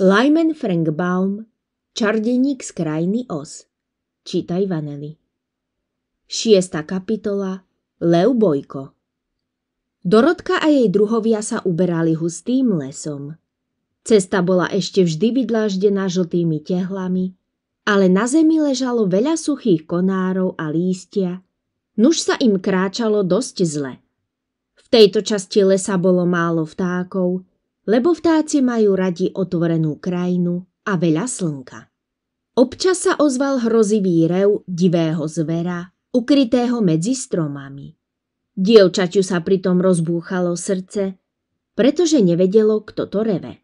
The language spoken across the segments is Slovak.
Lyman Frank Baum Čardeník z krajiny os Čítaj Vanely 6. kapitola Leu Bojko Dorotka a jej druhovia sa uberali hustým lesom. Cesta bola ešte vždy vydláždená žltými tehlami, ale na zemi ležalo veľa suchých konárov a lístia, nuž sa im kráčalo dosť zle. V tejto časti lesa bolo málo vtákov, lebo vtáci majú radi otvorenú krajinu a veľa slnka. Občas sa ozval hrozivý rev divého zvera, ukrytého medzi stromami. Dievčaťu sa pritom rozbúchalo srdce, pretože nevedelo, kto to reve.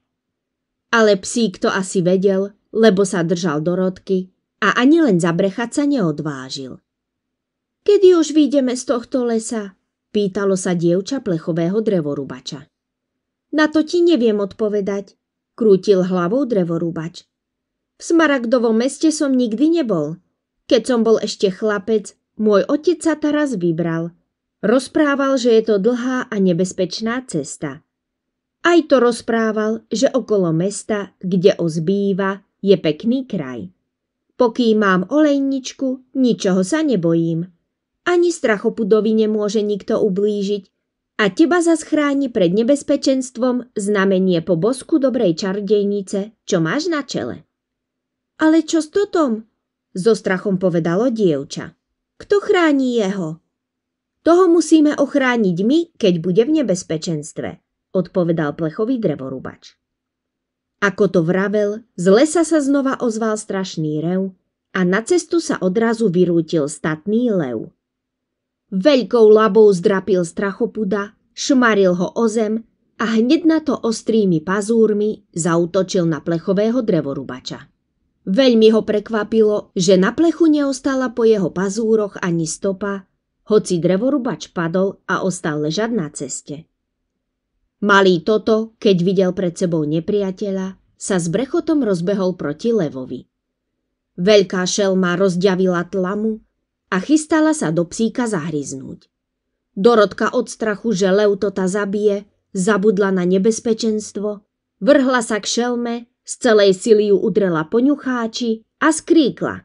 Ale psík to asi vedel, lebo sa držal do rodky a ani len zabrechať sa neodvážil. Kedy už výjdeme z tohto lesa? Pýtalo sa dievča plechového drevorubača. Na to ti neviem odpovedať, krútil hlavou drevorúbač. V Smaragdovom meste som nikdy nebol. Keď som bol ešte chlapec, môj otec sa teraz vybral. Rozprával, že je to dlhá a nebezpečná cesta. Aj to rozprával, že okolo mesta, kde ozbýva, je pekný kraj. Poký mám olejničku, ničoho sa nebojím. Ani strachopudovi nemôže nikto ublížiť, a teba zaschráni pred nebezpečenstvom znamenie po bosku dobrej čardejnice, čo máš na čele. Ale čo s totom? So strachom povedalo dievča. Kto chráni jeho? Toho musíme ochrániť my, keď bude v nebezpečenstve, odpovedal plechový drevorubač. Ako to vravel, z lesa sa znova ozval strašný rev a na cestu sa odrazu vyrútil statný lev. Veľkou labou zdrapil strachopuda, šmaril ho o zem a hneď na to ostrými pazúrmi zautočil na plechového drevorubača. Veľmi ho prekvapilo, že na plechu neostala po jeho pazúroch ani stopa, hoci drevorubač padol a ostal ležať na ceste. Malý toto, keď videl pred sebou nepriateľa, sa s brechotom rozbehol proti levovi. Veľká šelma rozďavila tlamu a chystala sa do psíka zahryznúť. Dorotka od strachu, že Leutota ta zabije, zabudla na nebezpečenstvo, vrhla sa k šelme, z celej sily ju udrela ňucháči a skríkla.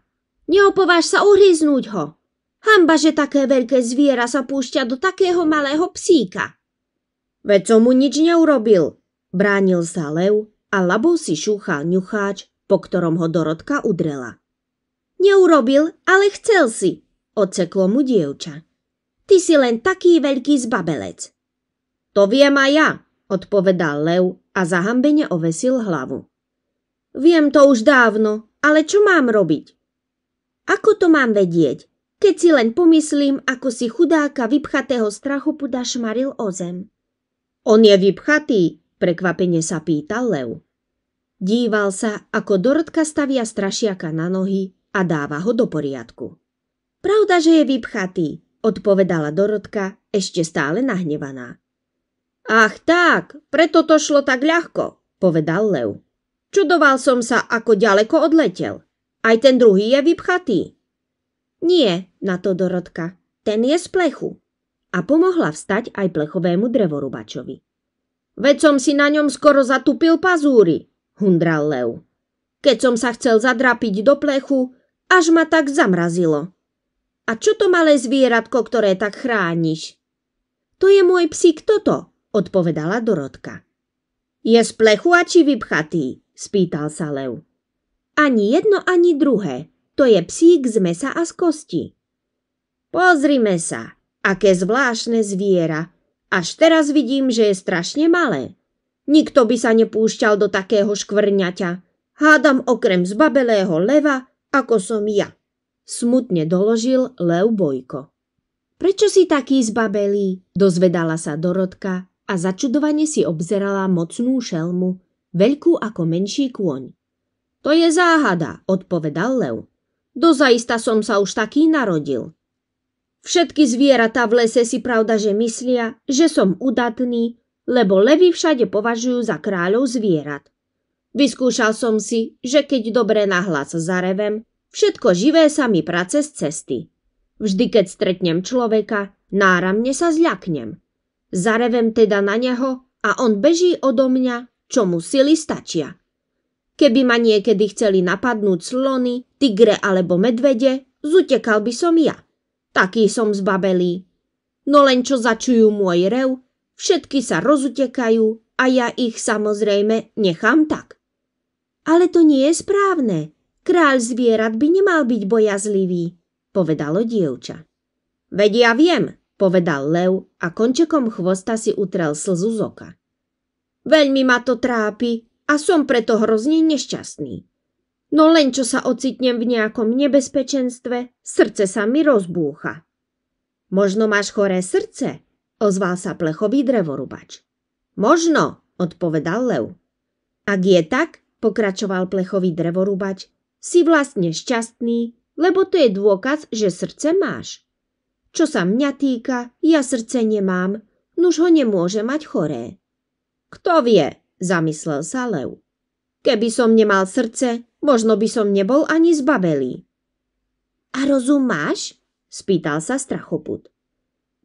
Neopováž sa uhryznúť ho! Hamba, že také veľké zviera sa púšťa do takého malého psíka. Veď som mu nič neurobil, bránil sa lev a labou si šúchal ňucháč, po ktorom ho Dorotka udrela. Neurobil, ale chcel si, odseklo mu dievča. Ty si len taký veľký zbabelec. To viem aj ja, odpovedal lev a zahambene ovesil hlavu. Viem to už dávno, ale čo mám robiť? Ako to mám vedieť, keď si len pomyslím, ako si chudáka vypchatého puda šmaril o zem? On je vypchatý, prekvapene sa pýtal lev. Díval sa, ako Dorotka stavia strašiaka na nohy a dáva ho do poriadku. Pravda, že je vypchatý, odpovedala Dorotka, ešte stále nahnevaná. Ach tak, preto to šlo tak ľahko, povedal Lev. Čudoval som sa, ako ďaleko odletel. Aj ten druhý je vypchatý. Nie, na to Dorotka, ten je z plechu. A pomohla vstať aj plechovému drevorubačovi. Veď som si na ňom skoro zatupil pazúry, hundral Lev. Keď som sa chcel zadrapiť do plechu, až ma tak zamrazilo. A čo to malé zvieratko, ktoré tak chrániš? To je môj psík toto, odpovedala Dorotka. Je z a či vypchatý? spýtal sa Lev. Ani jedno, ani druhé. To je psík z mesa a z kosti. Pozrime sa, aké zvláštne zviera. Až teraz vidím, že je strašne malé. Nikto by sa nepúšťal do takého škvrňaťa. Hádam okrem zbabelého leva, ako som ja smutne doložil Lev Bojko. Prečo si taký zbabelý? Dozvedala sa Dorotka a začudovane si obzerala mocnú šelmu, veľkú ako menší kôň. To je záhada, odpovedal Lev. Dozaista som sa už taký narodil. Všetky zvieratá v lese si pravda, že myslia, že som udatný, lebo levy všade považujú za kráľov zvierat. Vyskúšal som si, že keď dobre nahlas zarevem, Všetko živé sa mi prace z cesty. Vždy, keď stretnem človeka, náramne sa zľaknem. Zarevem teda na neho a on beží odo mňa, čo mu sily stačia. Keby ma niekedy chceli napadnúť slony, tigre alebo medvede, zutekal by som ja. Taký som zbabelý. No len čo začujú môj rev, všetky sa rozutekajú a ja ich samozrejme nechám tak. Ale to nie je správne, Kráľ zvierat by nemal byť bojazlivý, povedalo dievča. Veď ja viem, povedal lev a končekom chvosta si utrel slzu z oka. Veľmi ma to trápi a som preto hrozne nešťastný. No len čo sa ocitnem v nejakom nebezpečenstve, srdce sa mi rozbúcha. Možno máš choré srdce, ozval sa plechový drevorubač. Možno, odpovedal lev. Ak je tak, pokračoval plechový drevorubač, si vlastne šťastný, lebo to je dôkaz, že srdce máš. Čo sa mňa týka, ja srdce nemám, nuž ho nemôže mať choré. Kto vie, zamyslel sa Lev. Keby som nemal srdce, možno by som nebol ani zbabelý. A rozum máš? spýtal sa strachoput.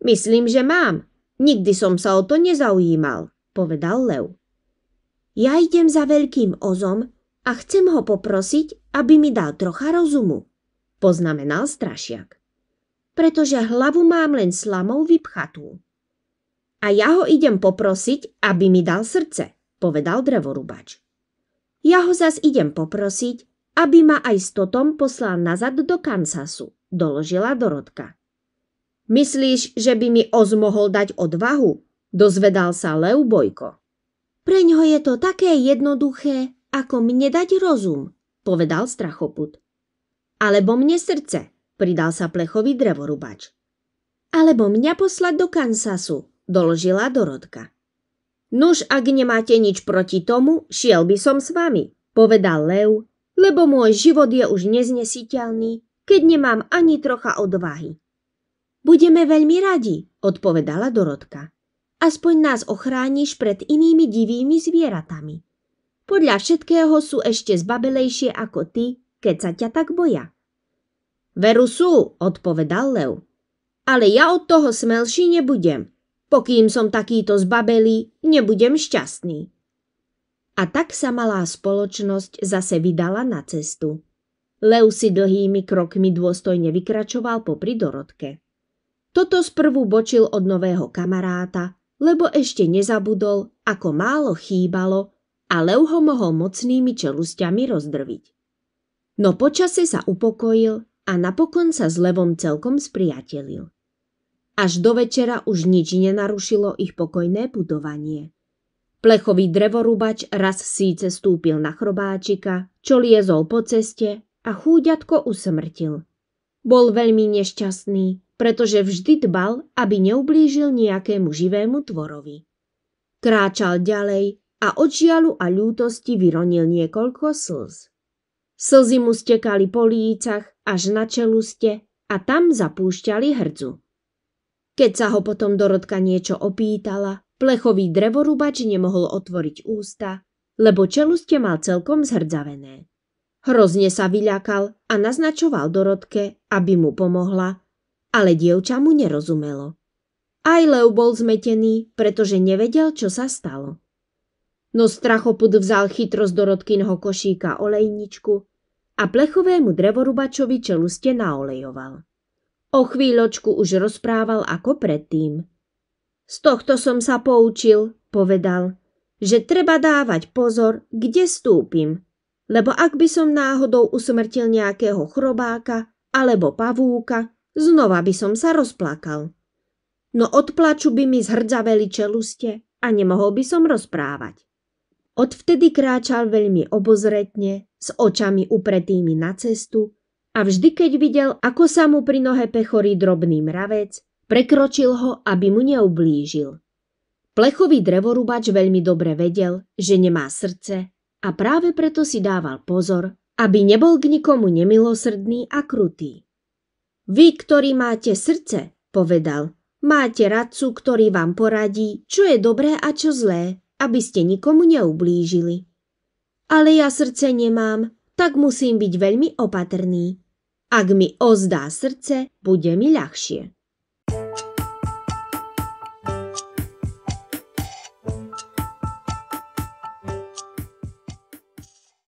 Myslím, že mám. Nikdy som sa o to nezaujímal, povedal Lev. Ja idem za veľkým ozom a chcem ho poprosiť, aby mi dal trocha rozumu, poznamenal strašiak. Pretože hlavu mám len slamou vypchatú. A ja ho idem poprosiť, aby mi dal srdce, povedal drevorubač. Ja ho zas idem poprosiť, aby ma aj s totom poslal nazad do Kansasu, doložila Dorotka. Myslíš, že by mi Oz mohol dať odvahu? Dozvedal sa Lev Bojko. Preňho je to také jednoduché, ako mne dať rozum, povedal strachoput. Alebo mne srdce, pridal sa plechový drevorubač. Alebo mňa poslať do Kansasu, doložila Dorotka. Nuž, ak nemáte nič proti tomu, šiel by som s vami, povedal Lev, lebo môj život je už neznesiteľný, keď nemám ani trocha odvahy. Budeme veľmi radi, odpovedala Dorotka. Aspoň nás ochrániš pred inými divými zvieratami. Podľa všetkého sú ešte zbabelejšie ako ty, keď sa ťa tak boja. Veru sú, odpovedal Lev. Ale ja od toho smelší nebudem. Pokým som takýto zbabelý, nebudem šťastný. A tak sa malá spoločnosť zase vydala na cestu. Lev si dlhými krokmi dôstojne vykračoval popri Dorotke. Toto sprvu bočil od nového kamaráta, lebo ešte nezabudol, ako málo chýbalo, a lev ho mohol mocnými čelusťami rozdrviť. No počase sa upokojil a napokon sa s levom celkom spriatelil. Až do večera už nič nenarušilo ich pokojné putovanie. Plechový drevorúbač raz síce stúpil na chrobáčika, čo liezol po ceste a chúďatko usmrtil. Bol veľmi nešťastný, pretože vždy dbal, aby neublížil nejakému živému tvorovi. Kráčal ďalej a od žialu a ľútosti vyronil niekoľko slz. Slzy mu stekali po lícach až na čeluste a tam zapúšťali hrdzu. Keď sa ho potom Dorotka niečo opýtala, plechový drevorúbač nemohol otvoriť ústa, lebo čeluste mal celkom zhrdzavené. Hrozne sa vyľakal a naznačoval Dorotke, aby mu pomohla, ale dievča mu nerozumelo. Aj Lev bol zmetený, pretože nevedel, čo sa stalo. No strachopud vzal chytro z dorodkynho košíka olejničku a plechovému drevorubačovi čeluste naolejoval. O chvíľočku už rozprával ako predtým. Z tohto som sa poučil, povedal, že treba dávať pozor, kde stúpim, lebo ak by som náhodou usmrtil nejakého chrobáka alebo pavúka, znova by som sa rozplakal. No odplaču by mi zhrdzaveli čeluste a nemohol by som rozprávať. Odvtedy kráčal veľmi obozretne, s očami upretými na cestu a vždy, keď videl, ako sa mu pri nohe pechorí drobný mravec, prekročil ho, aby mu neublížil. Plechový drevorubač veľmi dobre vedel, že nemá srdce a práve preto si dával pozor, aby nebol k nikomu nemilosrdný a krutý. Vy, ktorí máte srdce, povedal, máte radcu, ktorý vám poradí, čo je dobré a čo zlé aby ste nikomu neublížili. Ale ja srdce nemám, tak musím byť veľmi opatrný. Ak mi ozdá srdce, bude mi ľahšie.